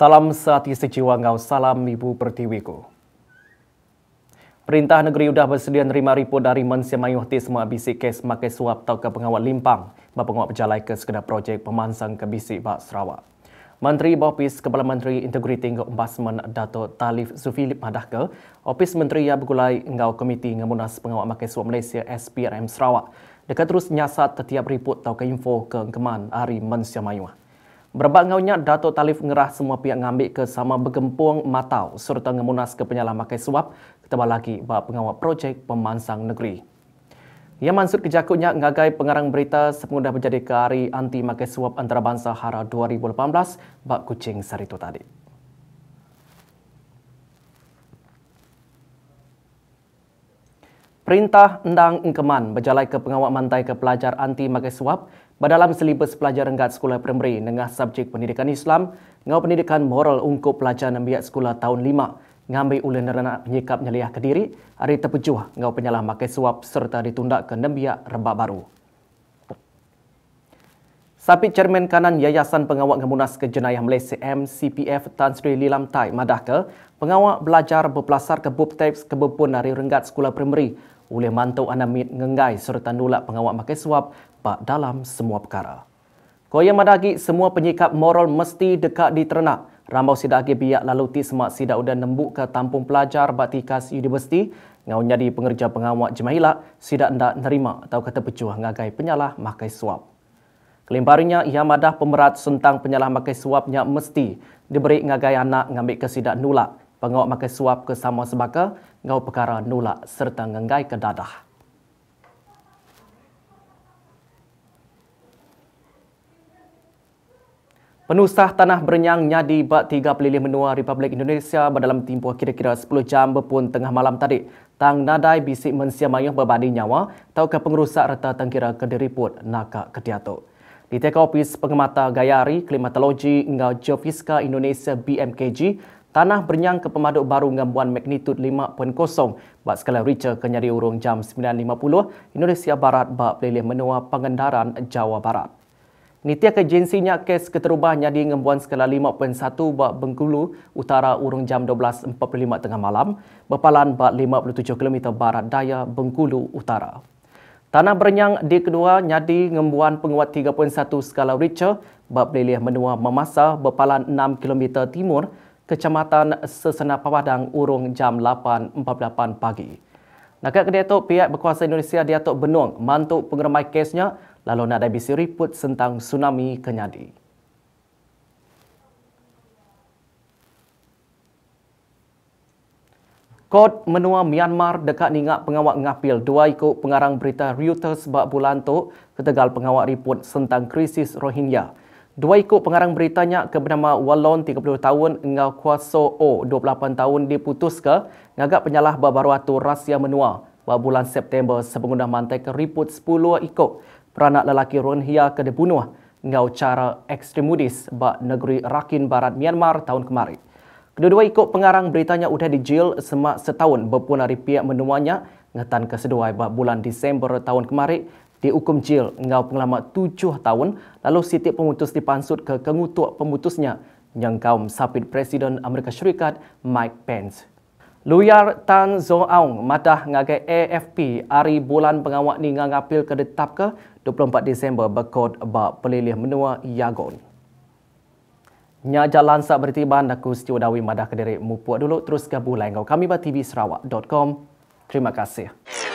Salam saat isi jiwa ngau, salam ibu pertiwiku. Perintah Negeri sudah bersedia nerima ripo dari Mensia Mayuhti semua bisik kes makai suap atau ke pengawal limpang bapak pengawal pejalai ke sekedar projek pemansang ke bisik Pak Sarawak. Menteri Bopis Kepala Menteri Integriti Ngau Embasmen Dato' Talif Zufilip Madahke, Opis Menteri yang bergulai ngau Komiti Ngemunas Pengawal Makai Suap Malaysia SPRM Sarawak, dekat terus nyasat tetiap riput atau ke info ke keman hari Mensia Mayuhti. Berbat ngaunya, Datuk Talif ngerah semua pihak ngambil ke sama bergempuang matau serta ngemunas ke penyalah makai suap ketebal lagi bahawa pengawal projek pemansang negeri. Yang mansut kejakutnya ngagai pengarang berita semudah menjadi kehari anti makai suap antarabangsa Hara 2018 bak kucing sari itu tadi. Perintah Endang Engkeman berjalan ke pengawal mantai ke pelajar anti makai suap berdalam silibus pelajar renggat sekolah primary dengan subjek pendidikan Islam dengan pendidikan moral untuk pelajar nembiak sekolah tahun lima, mengambil oleh renak penyikap nyeliah ke diri hari terpejuh dengan penyalah makai suap serta ditunda ke nembiak rebak baru. Sapi Cermin Kanan Yayasan Pengawal Ngemunas ke Malaysia MCPF Tan Sri Lilam Tai Madah pengawal belajar berpelasar ke Bob Tapes kebepun dari renggat sekolah primary oleh mantau anamit ngengai serta nulak pengawal makai suap pak dalam semua perkara. Koyang madagi semua penyikap moral mesti dekat diternak. Rambau sida agi biak lalu ti semak sida udah nembuk ke tampung pelajar batikas universiti ngau nyadi pengerja pengawal jemailak sida ndak nerima atau kata pecuah ngagai penyalah makai suap. Kelimparnya ia madah pemerat sentang penyalah makai suapnya mesti diberi ngagai anak ngambil ke sida nulak pengawak makan suap ke sama sebaka, ngau perkara nula serta ngenggai ke dadah. Penusah tanah berenyang nyadi bak tiga pelilih menua Republik Indonesia berdalam tempoh kira-kira 10 jam berpun tengah malam tadi. Tang nadai bisik mensia mayuh berbadi nyawa tau ke pengerusak reta tangkira ke diriput naka ketiatu. Di teka opis Pengemata Gayari Klimatologi ngau Geofiska Indonesia BMKG, tanah bernyang ke pemaduk baru ngambuan magnitud 5.0 buat skala Richter kenyari urung jam 9.50 Indonesia Barat buat pelilih menua pengendaran Jawa Barat. Nitya ke jensinya kes keterubah nyadi ngembuan skala 5.1 buat Bengkulu utara urung jam 12.45 tengah malam berpalan buat 57 km barat daya Bengkulu utara. Tanah berenyang di kedua nyadi ngembuan penguat 3.1 skala Richter buat pelilih menua memasa berpalan 6 km timur Kecamatan Sesenapa Padang, Urung jam 8.48 pagi. Nakat kedai itu, pihak berkuasa Indonesia Diatok Benung mantuk pengeramai kesnya lalu nak ABC report tentang tsunami Kenyadi. Kod menua Myanmar dekat ningak pengawak ngapil dua ikut pengarang berita Reuters bak bulan tu ketegal pengawak riput tentang krisis Rohingya. Dua ikut pengarang beritanya ke bernama Wallon 30 tahun dengan kuasa O 28 tahun diputus ke ngagak penyalah berbaru atur rahsia menua pada bulan September sepengundah mantai ke riput 10 ikut peranak lelaki Rohingya ke dibunuh dengan cara ekstremudis di negeri rakin Barat Myanmar tahun kemarin. Kedua-dua ikut pengarang beritanya sudah dijil semak setahun berpunari pihak menuanya ngetan ke sedua bulan Disember tahun kemarin dihukum jail ngau pengelamat tujuh tahun lalu sitip pemutus dipansut ke kengutuk pemutusnya yang kaum sapit Presiden Amerika Syarikat Mike Pence. Luyar Tan Zong Aung matah ngagai AFP hari bulan pengawak ni ngangapil ke detap ke 24 Disember berkod bak pelilih menua Yagon. Nya jalan sak beritiban aku setiu dawi madah kediri mupuak dulu terus ke bulan kau kami ba tv sarawak.com. Terima kasih.